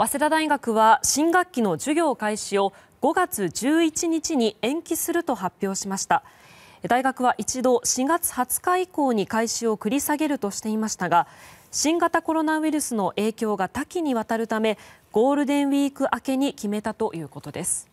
早稲田大学は新学期の授業開始を5月11日に延期すると発表しました大学は一度4月20日以降に開始を繰り下げるとしていましたが新型コロナウイルスの影響が多岐にわたるためゴールデンウィーク明けに決めたということです。